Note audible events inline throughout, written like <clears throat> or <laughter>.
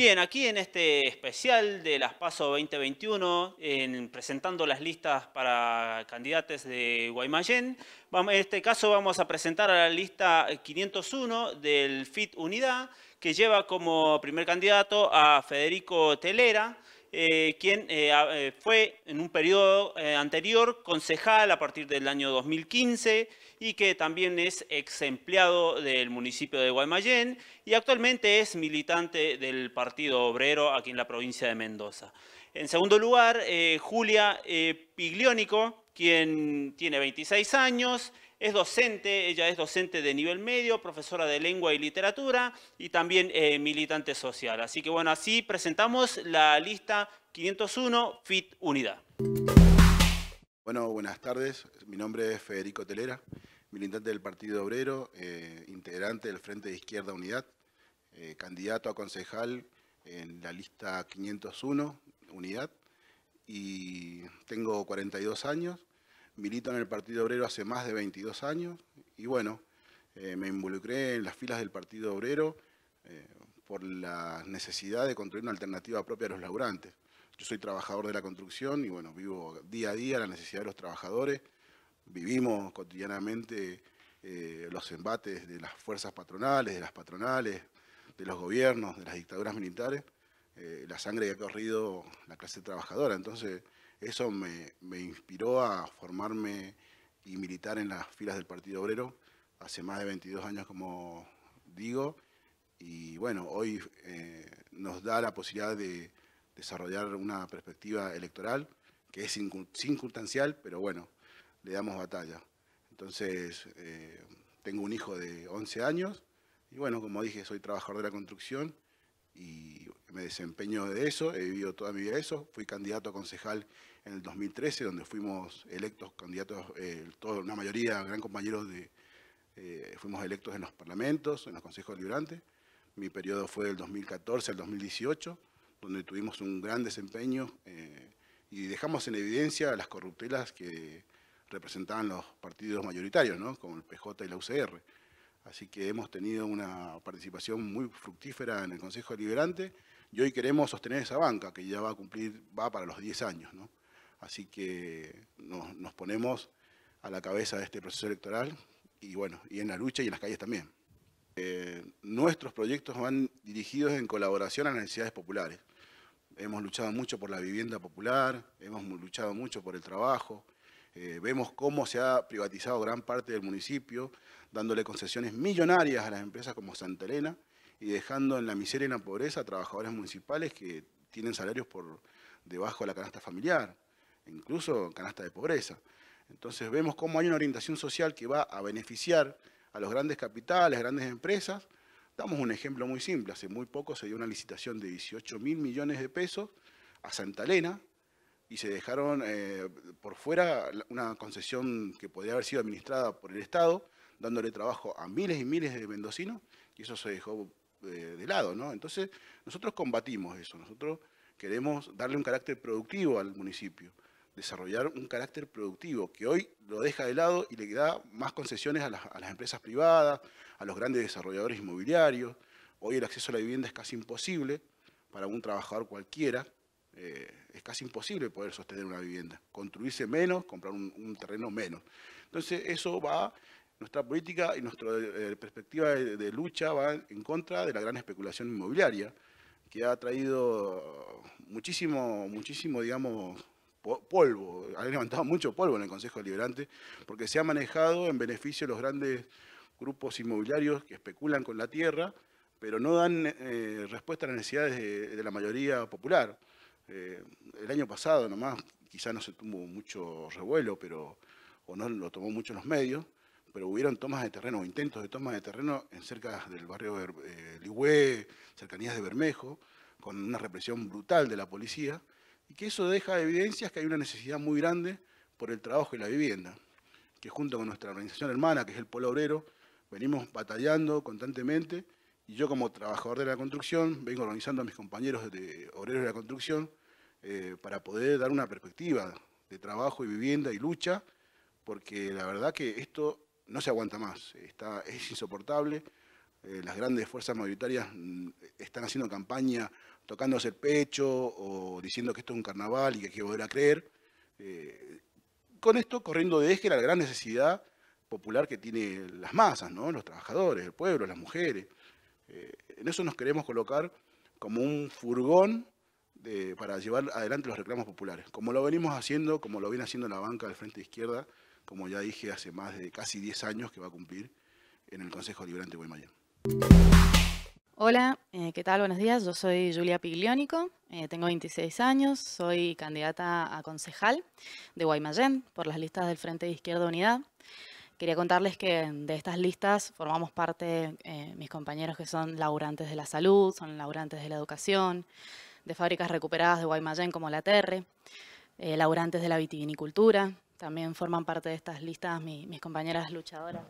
Bien, aquí en este especial de las PASO 2021, presentando las listas para candidatos de Guaymallén, en este caso vamos a presentar a la lista 501 del FIT Unidad, que lleva como primer candidato a Federico Telera, eh, quien eh, eh, fue en un periodo anterior concejal a partir del año 2015 y que también es ex empleado del municipio de Guaymallén y actualmente es militante del Partido Obrero aquí en la provincia de Mendoza. En segundo lugar, Julia Pigliónico, quien tiene 26 años, es docente, ella es docente de nivel medio, profesora de lengua y literatura y también eh, militante social. Así que bueno, así presentamos la lista 501 FIT Unidad. Bueno, buenas tardes. Mi nombre es Federico Telera, militante del Partido Obrero, eh, integrante del Frente de Izquierda Unidad, eh, candidato a concejal en la lista 501 Unidad y tengo 42 años milito en el Partido Obrero hace más de 22 años y bueno, eh, me involucré en las filas del Partido Obrero eh, por la necesidad de construir una alternativa propia a los laburantes. Yo soy trabajador de la construcción y bueno, vivo día a día la necesidad de los trabajadores, vivimos cotidianamente eh, los embates de las fuerzas patronales, de las patronales, de los gobiernos, de las dictaduras militares, la sangre que ha corrido la clase trabajadora. Entonces, eso me, inspiró a formarme y militar en las filas del Partido Obrero hace más de 22 años, como digo, y bueno, hoy eh, nos da la posibilidad de desarrollar una perspectiva electoral que es circunstancial, pero bueno, le damos batalla. Entonces, eh, tengo un hijo de 11 años y bueno, como dije, soy trabajador de la construcción y me desempeño de eso, he vivido toda mi vida eso, fui candidato a concejal en el 2013, donde fuimos electos candidatos, una eh, mayoría, gran compañeros de, eh, fuimos electos en los parlamentos, en los consejos deliberantes. Mi periodo fue del 2014 al 2018, donde tuvimos un gran desempeño eh, y dejamos en evidencia las corruptelas que representaban los partidos mayoritarios, ¿no? como el PJ y la UCR. Así que hemos tenido una participación muy fructífera en el Consejo Deliberante y hoy queremos sostener esa banca que ya va a cumplir, va para los 10 años. Así que nos, ponemos a la cabeza de este proceso electoral y bueno, y en la lucha y en las calles también. Eh, nuestros proyectos van dirigidos en colaboración a las necesidades populares. Hemos luchado mucho por la vivienda popular, hemos luchado mucho por el trabajo, eh, vemos cómo se ha privatizado gran parte del municipio, dándole concesiones millonarias a las empresas como Santa Elena, y dejando en la miseria y en la pobreza a trabajadores municipales que tienen salarios por debajo de la canasta familiar, incluso canasta de pobreza. Entonces vemos cómo hay una orientación social que va a beneficiar a los grandes capitales, grandes empresas. Damos un ejemplo muy simple. Hace muy poco se dio una licitación de 18 mil millones de pesos a Santa Elena y se dejaron eh, por fuera una concesión que podría haber sido administrada por el Estado, dándole trabajo a miles y miles de mendocinos, y eso se dejó de, lado, ¿no? Entonces, nosotros combatimos eso, nosotros queremos darle un carácter productivo al municipio, desarrollar un carácter productivo que hoy lo deja de lado y le da más concesiones a las, empresas privadas, a los grandes desarrolladores inmobiliarios. Hoy el acceso a la vivienda es casi imposible para un trabajador cualquiera, eh, es casi imposible poder sostener una vivienda, construirse menos, comprar un, un terreno menos. Entonces eso va nuestra política y nuestra eh, perspectiva de, lucha va en contra de la gran especulación inmobiliaria, que ha traído muchísimo, muchísimo, digamos, polvo, ha levantado mucho polvo en el Consejo Deliberante, porque se ha manejado en beneficio de los grandes grupos inmobiliarios que especulan con la tierra, pero no dan eh, respuesta a las necesidades de, la mayoría popular. Eh, el año pasado nomás, quizás no se tuvo mucho revuelo, pero o no lo tomó mucho los medios, pero hubieron tomas de terreno, intentos de tomas de terreno en cerca del barrio de eh, Ligüe, cercanías de Bermejo, con una represión brutal de la policía, y que eso deja evidencias que hay una necesidad muy grande por el trabajo y la vivienda, que junto con nuestra organización hermana, que es el Polo Obrero, venimos batallando constantemente, y yo como trabajador de la construcción vengo organizando a mis compañeros de obreros de la construcción eh, para poder dar una perspectiva de trabajo y vivienda y lucha, porque la verdad que esto no se aguanta más, está, es insoportable. Eh, las grandes fuerzas mayoritarias mm, están haciendo campaña tocándose el pecho o diciendo que esto es un carnaval y que hay que volver a creer. Eh, con esto corriendo de eje la gran necesidad popular que tienen las masas, ¿no? los trabajadores, el pueblo, las mujeres. Eh, en eso nos queremos colocar como un furgón para llevar adelante los reclamos populares, como lo venimos haciendo, como lo viene haciendo la banca del Frente Izquierda como ya dije, hace más de casi 10 años que va a cumplir en el Consejo Liberante Guaymallén. Hola, eh, ¿qué tal? Buenos días. Yo soy Julia Pigliónico, eh, tengo 26 años, soy candidata a concejal de Guaymallén por las listas del Frente de Izquierda Unidad. Quería contarles que de estas listas formamos parte eh, mis compañeros que son laburantes de la salud, son laburantes de la educación, de fábricas recuperadas de Guaymallén como la Terre, laburantes de la vitivinicultura, también forman parte de estas listas mis compañeras luchadoras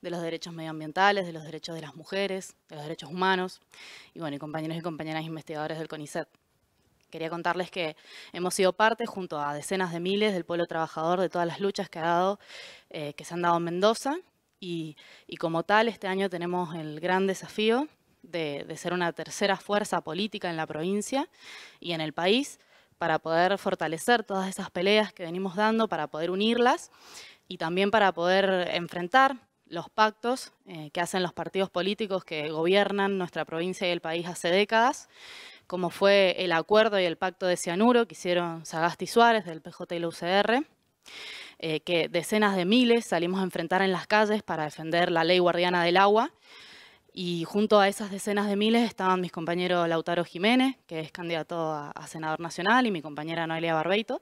de, los derechos medioambientales, de los derechos de las mujeres, de los derechos humanos, y bueno, y compañeros y compañeras investigadores del CONICET. Quería contarles que hemos sido parte, junto a decenas de miles del pueblo trabajador, de todas las luchas que, ha dado, eh, que se han dado en Mendoza, y, como tal, este año tenemos el gran desafío de, de ser una tercera fuerza política en la provincia y en el país, para poder fortalecer todas esas peleas que venimos dando, para poder unirlas y también para poder enfrentar los pactos eh, que hacen los partidos políticos que gobiernan nuestra provincia y el país hace décadas, como fue el acuerdo y el pacto de cianuro que hicieron Sagasti Suárez del PJ y la UCR, eh, que decenas de miles salimos a enfrentar en las calles para defender la ley guardiana del agua y junto a esas decenas de miles estaban mis compañeros Lautaro Jiménez, que es candidato a, senador nacional, y mi compañera Noelia Barbeito,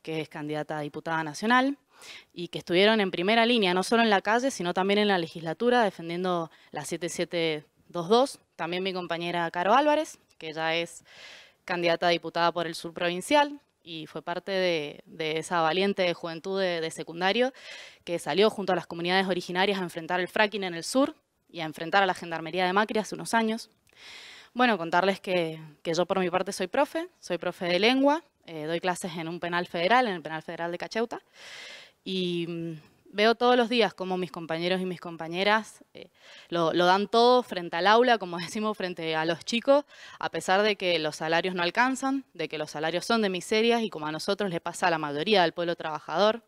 que es candidata a diputada nacional y que estuvieron en primera línea, no solo en la calle, sino también en la legislatura, defendiendo la 7722. También mi compañera Caro Álvarez, que ya es candidata a diputada por el sur provincial y fue parte de, esa valiente juventud de, de, secundario que salió junto a las comunidades originarias a enfrentar el fracking en el sur, y a enfrentar a la gendarmería de Macri hace unos años. Bueno, contarles que, yo por mi parte soy profe, soy profe de lengua, eh, doy clases en un penal federal, en el penal federal de Cacheuta, y mm, veo todos los días cómo mis compañeros y mis compañeras eh, lo, dan todo frente al aula, como <laughs> decimos, frente a los chicos, a pesar de que los salarios no alcanzan, de que los salarios son de miserias y como a nosotros le pasa a la mayoría del pueblo trabajador.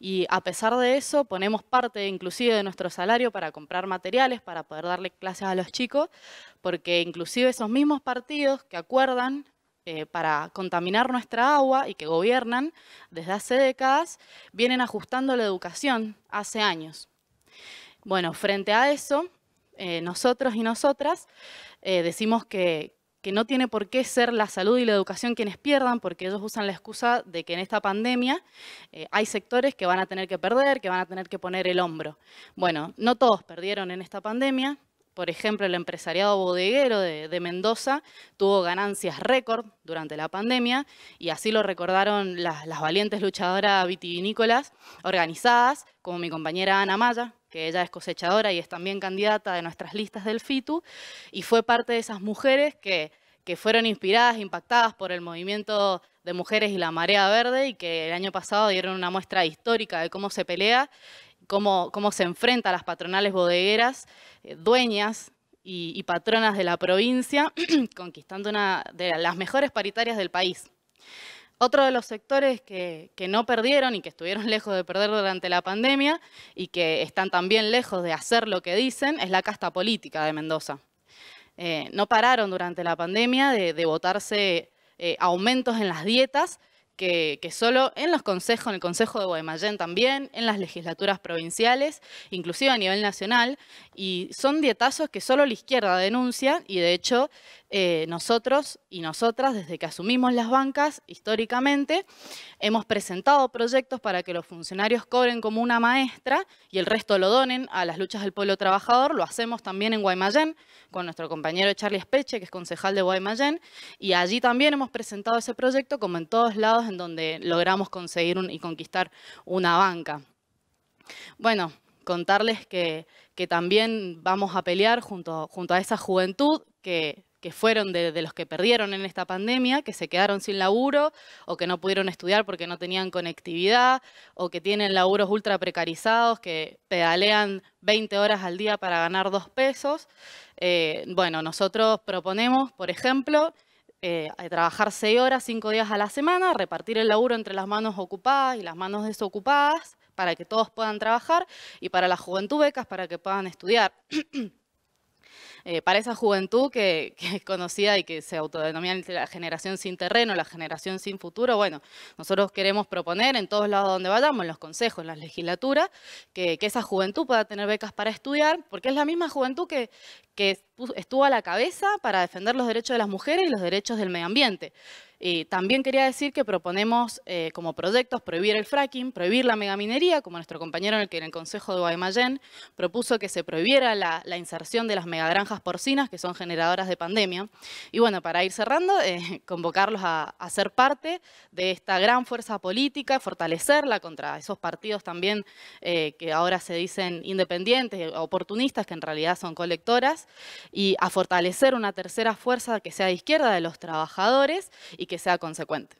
Y a pesar de eso, ponemos parte inclusive de nuestro salario para comprar materiales, para poder darle clases a los chicos, porque inclusive esos mismos partidos que acuerdan eh, para contaminar nuestra agua y que gobiernan desde hace décadas, vienen ajustando la educación hace años. Bueno, frente a eso, eh, nosotros y nosotras eh, decimos que, no tiene por qué ser la salud y la educación quienes pierdan, porque ellos usan la excusa de que en esta pandemia hay sectores que van a tener que perder, que van a tener que poner el hombro. Bueno, no todos perdieron en esta pandemia, por ejemplo, el empresariado bodeguero de, Mendoza tuvo ganancias récord durante la pandemia y así lo recordaron las, valientes luchadoras vitivinícolas organizadas, como mi compañera Ana Maya, que ella es cosechadora y es también candidata de nuestras listas del FITU, y fue parte de esas mujeres que, que fueron inspiradas, impactadas por el movimiento de mujeres y la marea verde y que el año pasado dieron una muestra histórica de cómo se pelea cómo, se enfrenta a las patronales bodegueras, eh, dueñas y, patronas de la provincia, <clears throat> conquistando una de las mejores paritarias del país. Otro de los sectores que, no perdieron y que estuvieron <laughs> lejos de perder durante la pandemia y que están también lejos de hacer lo que dicen es la casta política de Mendoza. Eh, no pararon durante la pandemia de, de votarse eh, aumentos en las dietas que, solo en los consejos, en el Consejo de Guaymallén también, en las legislaturas provinciales, inclusive a nivel nacional, y son dietazos que solo la izquierda denuncia y de hecho eh, nosotros y nosotras, desde que asumimos las bancas históricamente, hemos presentado proyectos para que los funcionarios cobren como una maestra y el resto lo donen a las luchas del pueblo trabajador, lo hacemos también en Guaymallén con nuestro compañero Charlie Espeche, que es concejal de Guaymallén, y allí también hemos presentado ese proyecto como en todos lados en donde logramos conseguir y conquistar una banca. Bueno, contarles que, también vamos a pelear junto, junto a esa juventud que, fueron de, los que perdieron en esta pandemia, que se quedaron sin laburo o que no pudieron estudiar porque no tenían conectividad o que tienen laburos ultra precarizados, que pedalean 20 horas al día para ganar dos pesos. Eh, bueno, nosotros proponemos, por ejemplo, eh, trabajar seis horas, cinco días a la semana, repartir el laburo entre las manos ocupadas y las manos desocupadas para que todos puedan trabajar y para la juventud becas para que puedan estudiar. <clears throat> Eh, para esa juventud que, es conocida y que se autodenomina la generación sin terreno, la generación sin futuro, bueno, nosotros queremos proponer en todos lados donde vayamos, en los consejos, en las legislaturas, que, esa juventud pueda tener becas para estudiar, porque es la misma juventud que estuvo a la cabeza para defender los derechos de las mujeres y los derechos del medio ambiente. y eh, también quería decir que proponemos eh, como proyectos prohibir el fracking, prohibir la megaminería, como nuestro compañero en el, que en el Consejo de Guaymallén propuso que se prohibiera la, inserción de las megagranjas porcinas, que son generadoras de pandemia. Y bueno, para ir cerrando, eh, <laughs> convocarlos a, a, ser parte de esta gran fuerza política, fortalecerla contra esos partidos también que ahora se dicen independientes, oportunistas, que en realidad son colectoras, y a fortalecer una tercera fuerza que sea de izquierda de los trabajadores y que sea consecuente.